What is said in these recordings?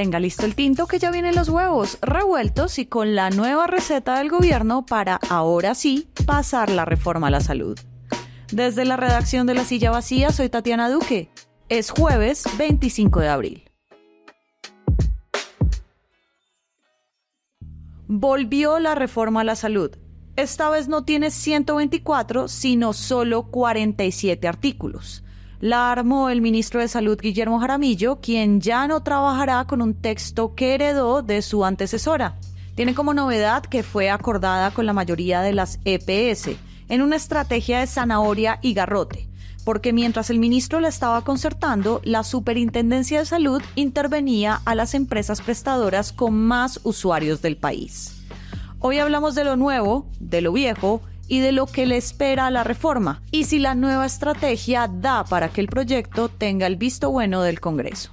Tenga listo el tinto que ya vienen los huevos revueltos y con la nueva receta del gobierno para ahora sí pasar la reforma a la salud. Desde la redacción de La Silla Vacía soy Tatiana Duque. Es jueves 25 de abril. Volvió la reforma a la salud. Esta vez no tiene 124, sino solo 47 artículos la armó el ministro de Salud Guillermo Jaramillo, quien ya no trabajará con un texto que heredó de su antecesora. Tiene como novedad que fue acordada con la mayoría de las EPS en una estrategia de zanahoria y garrote, porque mientras el ministro la estaba concertando, la Superintendencia de Salud intervenía a las empresas prestadoras con más usuarios del país. Hoy hablamos de lo nuevo, de lo viejo y de lo que le espera la reforma y si la nueva estrategia da para que el proyecto tenga el visto bueno del Congreso.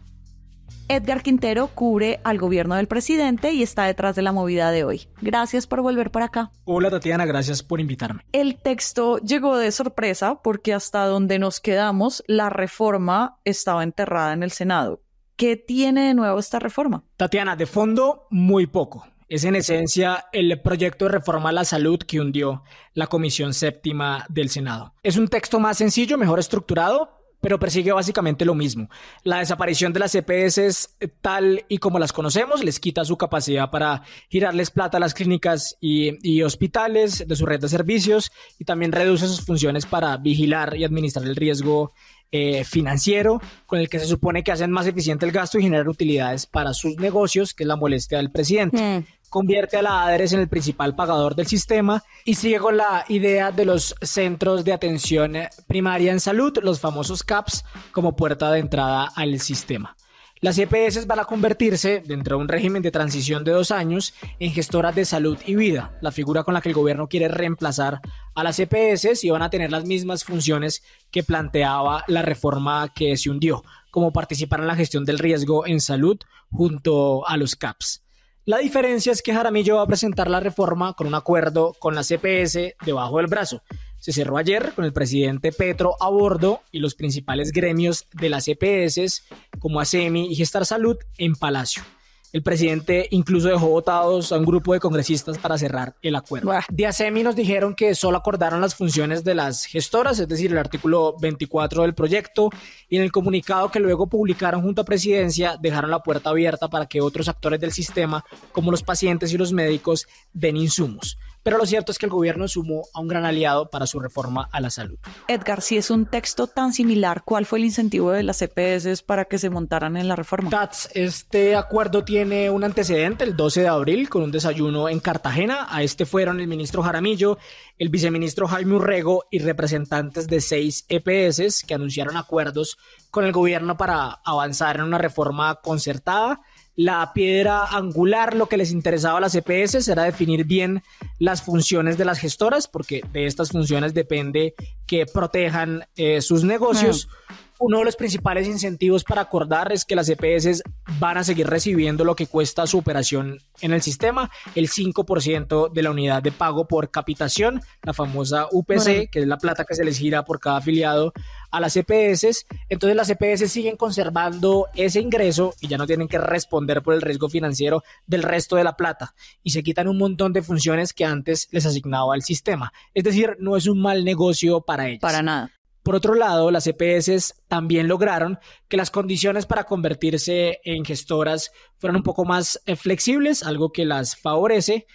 Edgar Quintero cubre al gobierno del presidente y está detrás de la movida de hoy. Gracias por volver para acá. Hola Tatiana, gracias por invitarme. El texto llegó de sorpresa porque hasta donde nos quedamos, la reforma estaba enterrada en el Senado. ¿Qué tiene de nuevo esta reforma? Tatiana, de fondo, muy poco es en esencia el proyecto de reforma a la salud que hundió la Comisión Séptima del Senado. Es un texto más sencillo, mejor estructurado, pero persigue básicamente lo mismo. La desaparición de las EPS tal y como las conocemos les quita su capacidad para girarles plata a las clínicas y, y, hospitales de su red de servicios y también reduce sus funciones para vigilar y administrar el riesgo eh, financiero con el que se supone que hacen más eficiente el gasto y generar utilidades para sus negocios, que es la molestia del presidente. Mm. Convierte a la ADRES en el principal pagador del sistema y sigue con la idea de los centros de atención primaria en salud, los famosos CAPS, como puerta de entrada al sistema. Las EPS van a convertirse, dentro de un régimen de transición de dos años, en gestoras de salud y vida, la figura con la que el gobierno quiere reemplazar a las EPS y van a tener las mismas funciones que planteaba la reforma que se hundió, como participar en la gestión del riesgo en salud junto a los CAPS. La diferencia es que Jaramillo va a presentar la reforma con un acuerdo con las CPS e debajo del brazo se cerró ayer con el presidente Petro a bordo y los principales gremios de las EPS como ASEMI y Gestar Salud en Palacio. El presidente incluso dejó votados a un grupo de congresistas para cerrar el acuerdo. De ASEMI nos dijeron que solo acordaron las funciones de las gestoras, es decir, el artículo 24 del proyecto, y en el comunicado que luego publicaron junto a Presidencia dejaron la puerta abierta para que otros actores del sistema, como los pacientes y los médicos, den insumos pero lo cierto es que el gobierno sumó a un gran aliado para su reforma a la salud. Edgar, si es un texto tan similar, ¿cuál fue el incentivo de las EPS para que se montaran en la reforma? este acuerdo tiene un antecedente el 12 de abril con un desayuno en Cartagena. A este fueron el ministro Jaramillo, el viceministro Jaime Urrego y representantes de seis EPS que anunciaron acuerdos con el gobierno para avanzar en una reforma concertada la piedra angular, lo que les interesaba a las EPS era definir bien las funciones de las gestoras, porque de estas funciones depende que protejan eh, sus negocios uno de los principales incentivos para acordar es que las EPS van a seguir recibiendo lo que cuesta su operación en el sistema, el 5% de la unidad de pago por capitación, la famosa UPC, que es la plata que se les gira por cada afiliado a las EPS. Entonces las EPS siguen conservando ese ingreso y ya no tienen que responder por el riesgo financiero del resto de la plata y se quitan un montón de funciones que antes les asignaba el sistema. Es decir, no es un mal negocio para ellos. Para nada. Por otro lado, las EPS también lograron que las condiciones para convertirse en gestoras fueran un poco más eh, flexibles, algo que las favorece.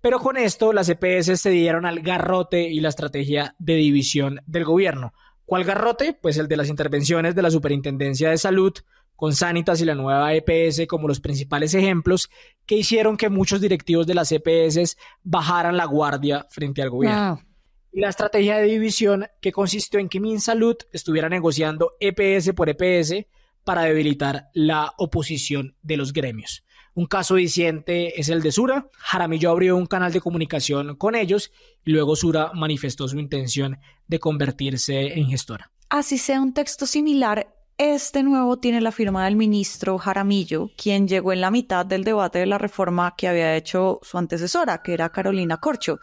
Pero con esto, las EPS se dieron al garrote y la estrategia de división del gobierno. ¿Cuál garrote? Pues el de las intervenciones de la Superintendencia de Salud con Sanitas y la nueva EPS como los principales ejemplos que hicieron que muchos directivos de las EPS bajaran la guardia frente al gobierno. Ah y la estrategia de división que consistió en que Minsalud estuviera negociando EPS por EPS para debilitar la oposición de los gremios. Un caso diciente es el de Sura. Jaramillo abrió un canal de comunicación con ellos y luego Sura manifestó su intención de convertirse en gestora. Así sea un texto similar, este nuevo tiene la firma del ministro Jaramillo, quien llegó en la mitad del debate de la reforma que había hecho su antecesora, que era Carolina Corcho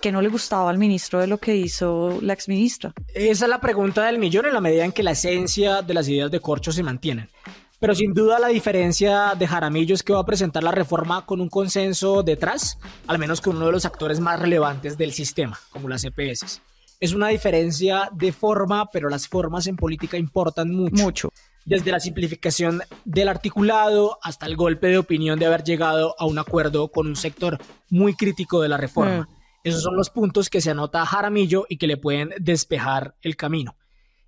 que no le gustaba al ministro de lo que hizo la exministra? Esa es la pregunta del millón en la medida en que la esencia de las ideas de Corcho se mantienen. Pero sin duda la diferencia de Jaramillo es que va a presentar la reforma con un consenso detrás, al menos con uno de los actores más relevantes del sistema, como las EPS. Es una diferencia de forma, pero las formas en política importan mucho. Mucho. Desde la simplificación del articulado hasta el golpe de opinión de haber llegado a un acuerdo con un sector muy crítico de la reforma. Mm. Esos son los puntos que se anota Jaramillo y que le pueden despejar el camino.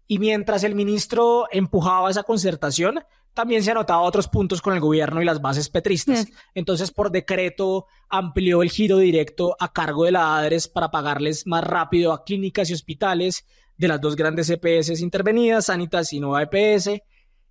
Y mientras el ministro empujaba esa concertación, también se anotaba otros puntos con el gobierno y las bases petristas. Entonces, por decreto, amplió el giro directo a cargo de la ADRES para pagarles más rápido a clínicas y hospitales de las dos grandes EPS intervenidas, Sanitas y Nueva EPS.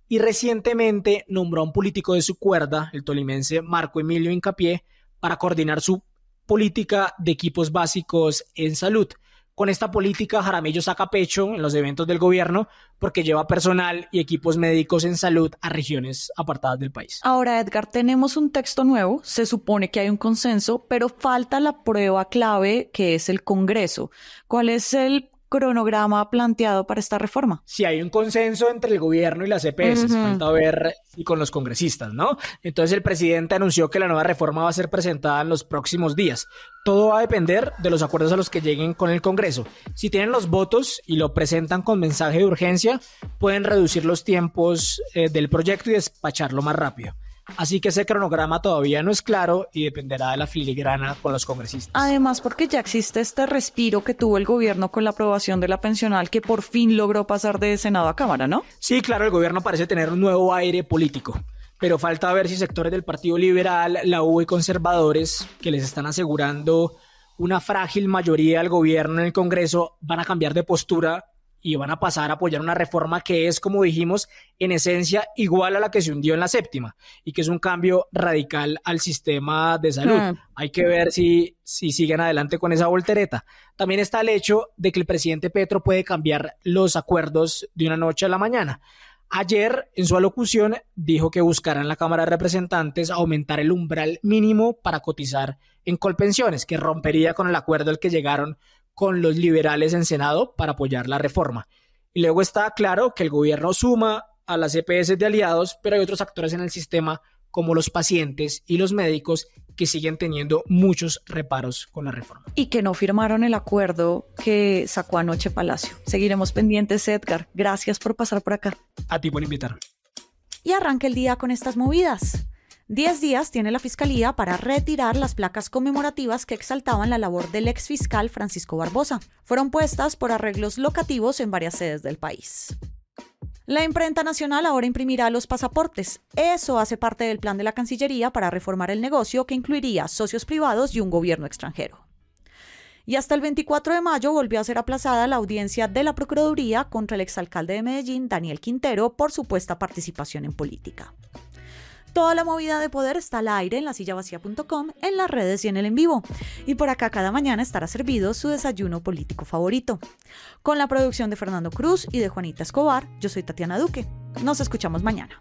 Y recientemente nombró a un político de su cuerda, el tolimense Marco Emilio Incapié, para coordinar su política de equipos básicos en salud. Con esta política, Jaramillo saca pecho en los eventos del gobierno porque lleva personal y equipos médicos en salud a regiones apartadas del país. Ahora, Edgar, tenemos un texto nuevo, se supone que hay un consenso, pero falta la prueba clave que es el Congreso. ¿Cuál es el cronograma planteado para esta reforma. Si hay un consenso entre el gobierno y las EPS, falta ver y con los congresistas, ¿no? Entonces el presidente anunció que la nueva reforma va a ser presentada en los próximos días. Todo va a depender de los acuerdos a los que lleguen con el Congreso. Si tienen los votos y lo presentan con mensaje de urgencia, pueden reducir los tiempos eh, del proyecto y despacharlo más rápido. Así que ese cronograma todavía no es claro y dependerá de la filigrana con los congresistas. Además, porque ya existe este respiro que tuvo el gobierno con la aprobación de la pensional que por fin logró pasar de Senado a Cámara, ¿no? Sí, claro, el gobierno parece tener un nuevo aire político pero falta ver si sectores del Partido Liberal, la U y conservadores, que les están asegurando una frágil mayoría al gobierno en el Congreso, van a cambiar de postura y van a pasar a apoyar una reforma que es, como dijimos, en esencia igual a la que se hundió en la séptima y que es un cambio radical al sistema de salud. Mm. Hay que ver si, si siguen adelante con esa voltereta. También está el hecho de que el presidente Petro puede cambiar los acuerdos de una noche a la mañana. Ayer, en su alocución, dijo que buscarán la Cámara de Representantes aumentar el umbral mínimo para cotizar en Colpensiones, que rompería con el acuerdo al que llegaron con los liberales en Senado para apoyar la reforma. Y luego está claro que el gobierno suma a las EPS de aliados, pero hay otros actores en el sistema como los pacientes y los médicos que siguen teniendo muchos reparos con la reforma. Y que no firmaron el acuerdo que sacó anoche Palacio. Seguiremos pendientes, Edgar. Gracias por pasar por acá. A ti por invitar. Y arranca el día con estas movidas. Diez días tiene la Fiscalía para retirar las placas conmemorativas que exaltaban la labor del exfiscal Francisco Barbosa. Fueron puestas por arreglos locativos en varias sedes del país. La imprenta nacional ahora imprimirá los pasaportes. Eso hace parte del plan de la Cancillería para reformar el negocio que incluiría socios privados y un gobierno extranjero. Y hasta el 24 de mayo volvió a ser aplazada la audiencia de la Procuraduría contra el exalcalde de Medellín, Daniel Quintero, por supuesta participación en política. Toda la movida de poder está al aire en La vacía.com en las redes y en el en vivo. Y por acá cada mañana estará servido su desayuno político favorito. Con la producción de Fernando Cruz y de Juanita Escobar, yo soy Tatiana Duque. Nos escuchamos mañana.